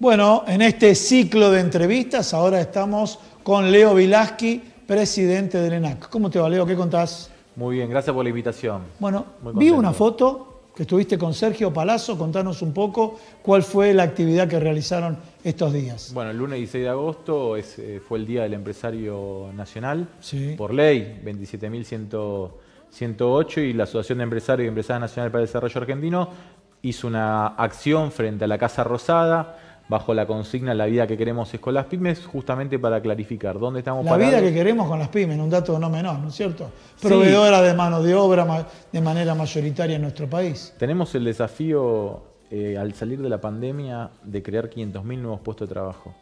Bueno, en este ciclo de entrevistas ahora estamos con Leo Vilasqui, presidente del ENAC. ¿Cómo te va, Leo? ¿Qué contás? Muy bien, gracias por la invitación. Bueno, vi una foto que estuviste con Sergio Palazzo. Contanos un poco cuál fue la actividad que realizaron estos días. Bueno, el lunes 16 de agosto eh, fue el Día del Empresario Nacional, por ley, 27.108, y la Asociación de Empresarios y Empresarias Nacionales para el Desarrollo Argentino hizo una acción frente a la Casa Rosada bajo la consigna La vida que queremos es con las pymes, justamente para clarificar dónde estamos La vida que queremos con las pymes, un dato no menor, ¿no es cierto? Proveedora de mano de obra de manera mayoritaria en nuestro país. Tenemos el desafío eh, al salir de la pandemia de crear 500.000 nuevos puestos de trabajo.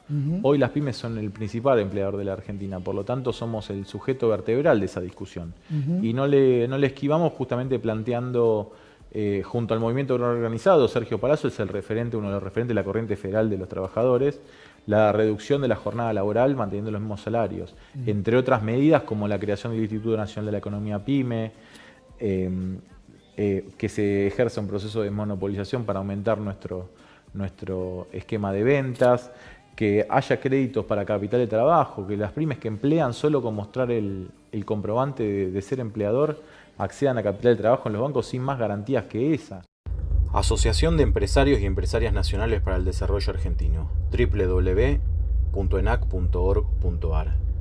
Hoy las pymes son el principal empleador de la Argentina, por lo tanto somos el sujeto vertebral de esa discusión. Y no le, no le esquivamos justamente planteando eh, junto al movimiento organizado, Sergio Palazzo es el referente, uno de los referentes de la corriente federal de los trabajadores, la reducción de la jornada laboral manteniendo los mismos salarios, mm. entre otras medidas como la creación del Instituto Nacional de la Economía PYME, em, eh, que se ejerza un proceso de monopolización para aumentar nuestro, nuestro esquema de ventas, que haya créditos para capital de trabajo, que las pymes que emplean solo con mostrar el, comprobante de, ser empleador accedan a capital de trabajo en los bancos sin más garantías que esa. Asociación de Empresarios y Empresarias Nacionales para el Desarrollo Argentino, www.enac.org.ar